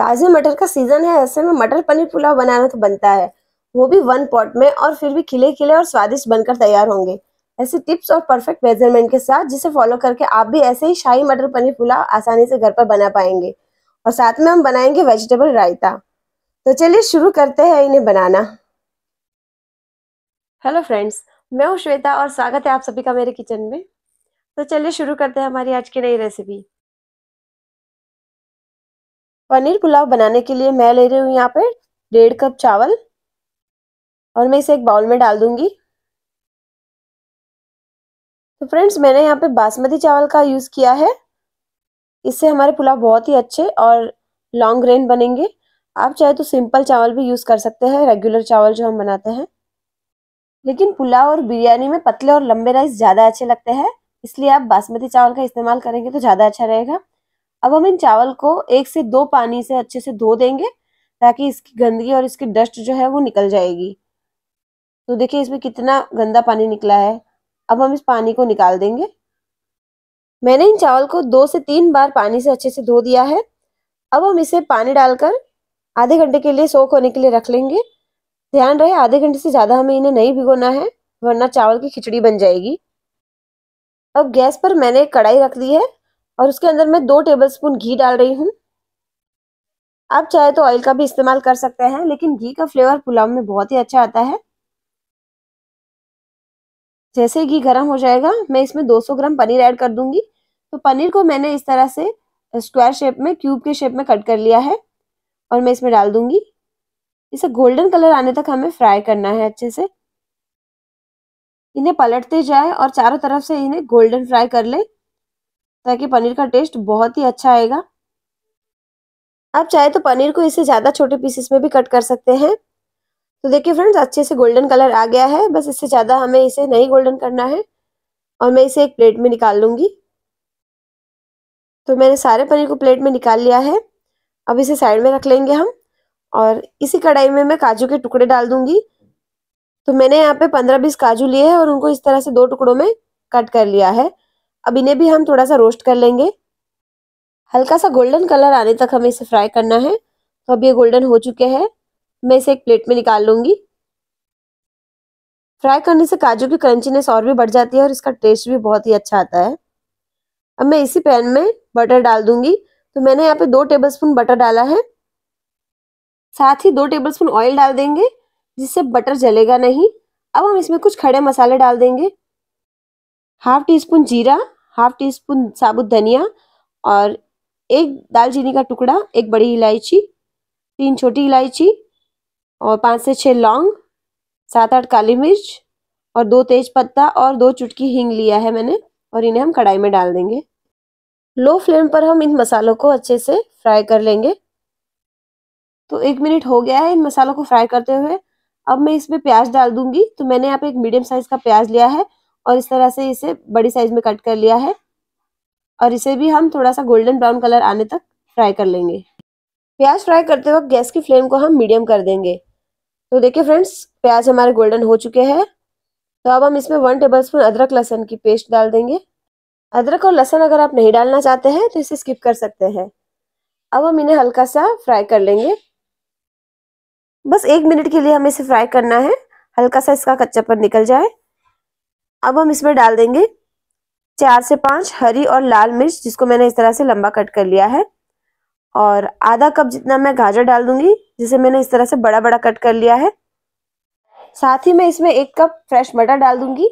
ताज़े मटर का सीज़न है ऐसे में मटर पनीर पुलाव बनाना तो बनता है वो भी वन पॉट में और फिर भी खिले खिले और स्वादिष्ट बनकर तैयार होंगे ऐसे टिप्स और परफेक्ट मेजरमेंट के साथ जिसे फॉलो करके आप भी ऐसे ही शाही मटर पनीर पुलाव आसानी से घर पर बना पाएंगे और साथ में हम बनाएंगे वेजिटेबल रायता तो चलिए शुरू करते हैं इन्हें बनाना हेलो फ्रेंड्स मैं हूँ श्वेता और स्वागत है आप सभी का मेरे किचन में तो चलिए शुरू करते हैं हमारी आज की नई रेसिपी पनीर पुलाव बनाने के लिए मैं ले रही हूँ यहाँ पे डेढ़ कप चावल और मैं इसे एक बाउल में डाल दूंगी तो फ्रेंड्स मैंने यहाँ पे बासमती चावल का यूज़ किया है इससे हमारे पुलाव बहुत ही अच्छे और लॉन्ग ग्रेन बनेंगे आप चाहे तो सिंपल चावल भी यूज़ कर सकते हैं रेगुलर चावल जो हम बनाते हैं लेकिन पुलाव और बिरयानी में पतले और लंबे राइस ज़्यादा अच्छे लगते हैं इसलिए आप बासमती चावल का इस्तेमाल करेंगे तो ज़्यादा अच्छा रहेगा अब हम इन चावल को एक से दो पानी से अच्छे से धो देंगे ताकि इसकी गंदगी और इसकी डस्ट जो है वो निकल जाएगी तो देखिए इसमें कितना गंदा पानी निकला है अब हम इस पानी को निकाल देंगे मैंने इन चावल को दो से तीन बार पानी से अच्छे से धो दिया है अब हम इसे पानी डालकर आधे घंटे के लिए सोख होने के लिए रख लेंगे ध्यान रहे आधे घंटे से ज़्यादा हमें इन्हें नहीं भिगोना है वरना चावल की खिचड़ी बन जाएगी अब गैस पर मैंने कढ़ाई रख दी है और उसके अंदर मैं दो टेबलस्पून घी डाल रही हूँ आप चाहे तो ऑयल का भी इस्तेमाल कर सकते हैं लेकिन घी का फ्लेवर पुलाव में बहुत ही अच्छा आता है जैसे घी गर्म हो जाएगा मैं इसमें 200 ग्राम पनीर ऐड कर दूंगी तो पनीर को मैंने इस तरह से स्क्वायर शेप में क्यूब के शेप में कट कर लिया है और मैं इसमें डाल दूंगी इसे गोल्डन कलर आने तक हमें फ्राई करना है अच्छे से इन्हें पलटते जाए और चारों तरफ से इन्हें गोल्डन फ्राई कर ले ताकि पनीर का टेस्ट बहुत ही अच्छा आएगा आप चाहे तो पनीर को इसे ज़्यादा छोटे पीसेस में भी कट कर सकते हैं तो देखिए फ्रेंड्स अच्छे से गोल्डन कलर आ गया है बस इससे ज़्यादा हमें इसे नहीं गोल्डन करना है और मैं इसे एक प्लेट में निकाल लूँगी तो मैंने सारे पनीर को प्लेट में निकाल लिया है अब इसे साइड में रख लेंगे हम और इसी कढ़ाई में मैं काजू के टुकड़े डाल दूंगी तो मैंने यहाँ पे पंद्रह बीस काजू लिए हैं और उनको इस तरह से दो टुकड़ों में कट कर लिया है अब इन्हें भी हम थोड़ा सा रोस्ट कर लेंगे हल्का सा गोल्डन कलर आने तक हमें इसे फ्राई करना है तो अब ये गोल्डन हो चुके हैं मैं इसे एक प्लेट में निकाल लूँगी फ्राई करने से काजू की क्रंचीनेस और भी बढ़ जाती है और इसका टेस्ट भी बहुत ही अच्छा आता है अब मैं इसी पैन में बटर डाल दूंगी तो मैंने यहाँ पे दो टेबलस्पून बटर डाला है साथ ही दो टेबलस्पून ऑयल डाल देंगे जिससे बटर जलेगा नहीं अब हम इसमें कुछ खड़े मसाले डाल देंगे हाफ टी स्पून जीरा हाफ टी स्पून साबुत धनिया और एक दालचीनी का टुकड़ा एक बड़ी इलायची तीन छोटी इलायची और पाँच से छः लौंग सात आठ काली मिर्च और दो तेज पत्ता और दो चुटकी हींग लिया है मैंने और इन्हें हम कढ़ाई में डाल देंगे लो फ्लेम पर हम इन मसालों को अच्छे से फ्राई कर लेंगे तो एक मिनट हो गया है इन मसालों को फ्राई करते हुए अब मैं इसमें प्याज डाल दूंगी तो मैंने यहाँ पे एक मीडियम साइज का प्याज लिया है और इस तरह से इसे बड़ी साइज में कट कर लिया है और इसे भी हम थोड़ा सा गोल्डन ब्राउन कलर आने तक फ्राई कर लेंगे प्याज फ्राई करते वक्त गैस की फ्लेम को हम मीडियम कर देंगे तो देखिए फ्रेंड्स प्याज हमारे गोल्डन हो चुके हैं तो अब हम इसमें वन टेबल स्पून अदरक लहसन की पेस्ट डाल देंगे अदरक और लहसन अगर आप नहीं डालना चाहते हैं तो इसे स्किप कर सकते हैं अब हम इन्हें हल्का सा फ्राई कर लेंगे बस एक मिनट के लिए हमें इसे फ्राई करना है हल्का सा इसका कच्चापन निकल जाए अब हम इसमें डाल देंगे चार से पांच हरी और लाल मिर्च जिसको मैंने इस तरह से लंबा कट कर लिया है और आधा कप जितना मैं गाजर डाल दूंगी जिसे मैंने इस तरह से बड़ा बड़ा कट कर लिया है साथ ही मैं इसमें एक कप फ्रेश मटर डाल दूंगी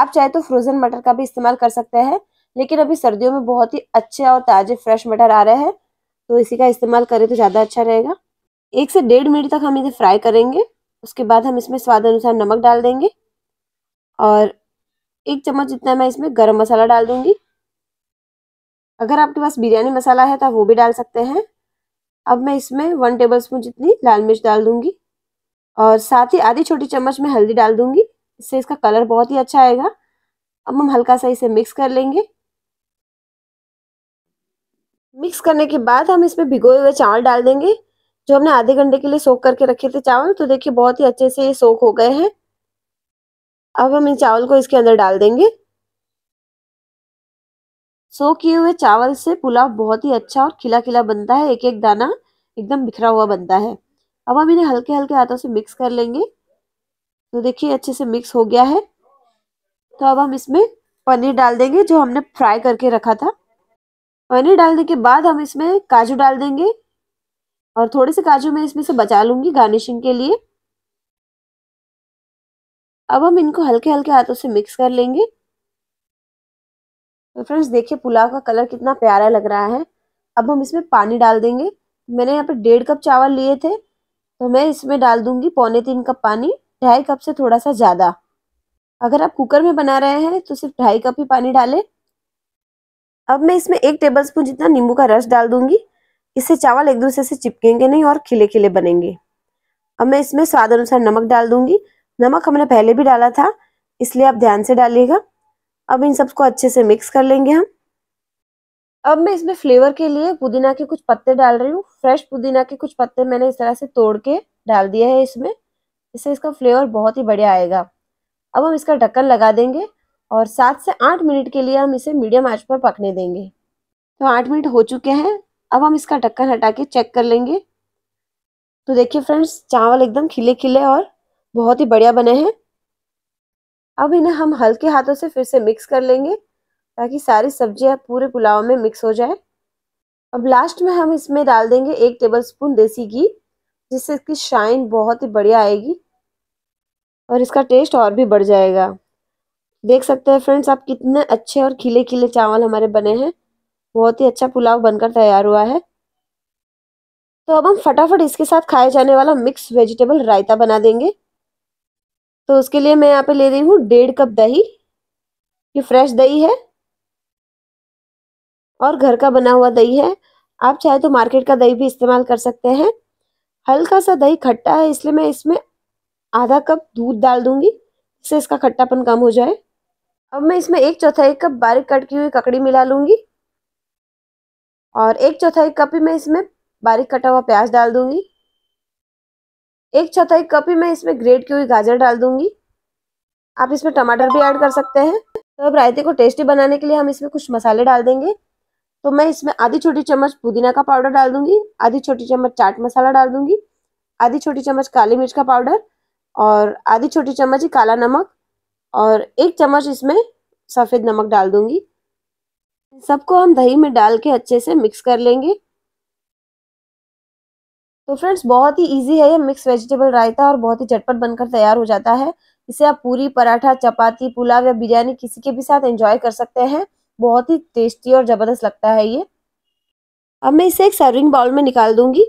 आप चाहे तो फ्रोजन मटर का भी इस्तेमाल कर सकते हैं लेकिन अभी सर्दियों में बहुत ही अच्छे और ताजे फ्रेश मटर आ रहे हैं तो इसी का इस्तेमाल करें तो ज़्यादा अच्छा रहेगा एक से डेढ़ मिनट तक हम इसे फ्राई करेंगे उसके बाद हम इसमें स्वाद अनुसार नमक डाल देंगे और एक चम्मच जितना मैं इसमें गरम मसाला डाल दूंगी अगर आपके पास बिरयानी मसाला है तो वो भी डाल सकते हैं अब मैं इसमें वन टेबल स्पून जितनी लाल मिर्च डाल दूंगी और साथ ही आधी छोटी चम्मच में हल्दी डाल दूंगी इससे इसका कलर बहुत ही अच्छा आएगा अब हम हल्का सा इसे मिक्स कर लेंगे मिक्स करने के बाद हम इसमें भिगोए हुए चावल डाल देंगे जो हमने आधे घंटे के लिए सोख करके रखे थे चावल तो देखिए बहुत ही अच्छे से ये सोख हो गए हैं अब हम इन चावल को इसके अंदर डाल देंगे सो किए हुए चावल से पुलाव बहुत ही अच्छा और खिला खिला बनता है एक एक दाना एकदम बिखरा हुआ बनता है अब हम इन्हें हल्के हल्के हाथों से मिक्स कर लेंगे तो देखिए अच्छे से मिक्स हो गया है तो अब हम इसमें पनीर डाल देंगे जो हमने फ्राई करके रखा था पनीर डालने के बाद हम इसमें काजू डाल देंगे और थोड़े से काजू मैं इसमें से बचा लूँगी गार्निशिंग के लिए अब हम इनको हल्के हल्के हाथों से मिक्स कर लेंगे तो फ्रेंड्स देखिए पुलाव का कलर कितना प्यारा लग रहा है अब हम इसमें पानी डाल देंगे मैंने यहाँ पर डेढ़ कप चावल लिए थे तो मैं इसमें डाल दूंगी पौने तीन कप पानी ढाई कप से थोड़ा सा ज़्यादा अगर आप कुकर में बना रहे हैं तो सिर्फ ढाई कप ही पानी डालें अब मैं इसमें एक टेबल स्पून जितना नींबू का रस डाल दूंगी इससे चावल एक दूसरे से चिपकेंगे नहीं और खिले खिले बनेंगे अब मैं इसमें स्वाद अनुसार नमक डाल दूंगी नमक हमने पहले भी डाला था इसलिए आप ध्यान से डालिएगा अब इन सबको अच्छे से मिक्स कर लेंगे हम अब मैं इसमें फ्लेवर के लिए पुदीना के कुछ पत्ते डाल रही हूँ फ्रेश पुदीना के कुछ पत्ते मैंने इस तरह से तोड़ के डाल दिया है इसमें इससे इसका फ्लेवर बहुत ही बढ़िया आएगा अब हम इसका ढक्कन लगा देंगे और सात से आठ मिनट के लिए हम इसे मीडियम आंच पर पकने देंगे तो आठ मिनट हो चुके हैं अब हम इसका ढक्कन हटा के चेक कर लेंगे तो देखिए फ्रेंड्स चावल एकदम खिले खिले और बहुत ही बढ़िया बने हैं अब इन्हें हम हल्के हाथों से फिर से मिक्स कर लेंगे ताकि सारी सब्जियां पूरे पुलाव में मिक्स हो जाए अब लास्ट में हम इसमें डाल देंगे एक टेबलस्पून देसी घी जिससे इसकी शाइन बहुत ही बढ़िया आएगी और इसका टेस्ट और भी बढ़ जाएगा देख सकते हैं फ्रेंड्स आप कितने अच्छे और खिले खिले चावल हमारे बने हैं बहुत ही अच्छा पुलाव बनकर तैयार हुआ है तो अब हम फटाफट इसके साथ खाए जाने वाला मिक्स वेजिटेबल रायता बना देंगे तो उसके लिए मैं यहाँ पे ले रही हूँ डेढ़ कप दही ये फ्रेश दही है और घर का बना हुआ दही है आप चाहे तो मार्केट का दही भी इस्तेमाल कर सकते हैं हल्का सा दही खट्टा है इसलिए मैं इसमें आधा कप दूध डाल दूंगी इससे इसका खट्टापन कम हो जाए अब मैं इसमें एक चौथाई कप बारीक कट की हुई ककड़ी मिला लूंगी और एक चौथाई कप ही मैं इसमें बारीक कटा हुआ प्याज डाल दूंगी एक चौथाई कप ही मैं इसमें ग्रेट की हुई गाजर डाल दूंगी आप इसमें टमाटर भी ऐड कर सकते हैं तो अब रायते को टेस्टी बनाने के लिए हम इसमें कुछ मसाले डाल देंगे तो मैं इसमें आधी छोटी चम्मच पुदीना का पाउडर डाल दूंगी आधी छोटी चम्मच चाट मसाला डाल दूंगी आधी छोटी चम्मच काली मिर्च का पाउडर और आधी छोटी चम्मच ही काला नमक और एक चम्मच इसमें सफ़ेद नमक डाल दूंगी सबको हम दही में डाल के अच्छे से मिक्स कर लेंगे तो फ्रेंड्स बहुत ही इजी है ये मिक्स वेजिटेबल रायता और बहुत ही झटपट बनकर तैयार हो जाता है इसे आप पूरी पराठा चपाती पुलाव या बिरयानी किसी के भी साथ एंजॉय कर सकते हैं बहुत ही टेस्टी और ज़बरदस्त लगता है ये अब मैं इसे एक सर्विंग बाउल में निकाल दूंगी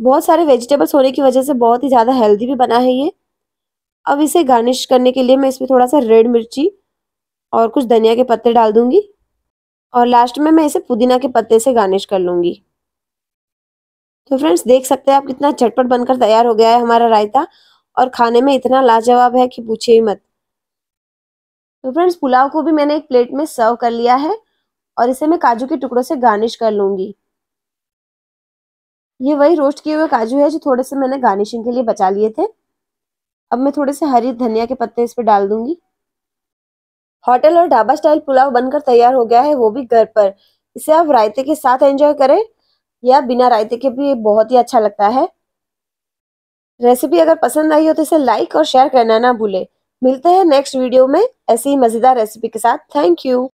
बहुत सारे वेजिटेबल्स होने की वजह से बहुत ही ज़्यादा हेल्दी भी बना है ये अब इसे गार्निश करने के लिए मैं इसमें थोड़ा सा रेड मिर्ची और कुछ धनिया के पत्ते डाल दूंगी और लास्ट में मैं इसे पुदीना के पत्ते से गार्निश कर लूँगी तो फ्रेंड्स देख सकते हैं आप कितना झटपट बनकर तैयार हो गया है हमारा रायता और खाने में इतना लाजवाब है कि पूछे ही मत तो फ्रेंड्स पुलाव को भी मैंने एक प्लेट में सर्व कर लिया है और इसे मैं काजू के टुकड़ों से गार्निश कर लूंगी ये वही रोस्ट किए हुए काजू है जो थोड़े से मैंने गार्निशिंग के लिए बचा लिए थे अब मैं थोड़े से हरी धनिया के पत्ते इस पर डाल दूंगी होटल और ढाबा स्टाइल पुलाव बनकर तैयार हो गया है वो भी घर पर इसे आप रायते के साथ एंजॉय करें या बिना रायते के भी बहुत ही अच्छा लगता है रेसिपी अगर पसंद आई हो तो इसे लाइक और शेयर करना ना भूले मिलते हैं नेक्स्ट वीडियो में ऐसी ही मज़ेदार रेसिपी के साथ थैंक यू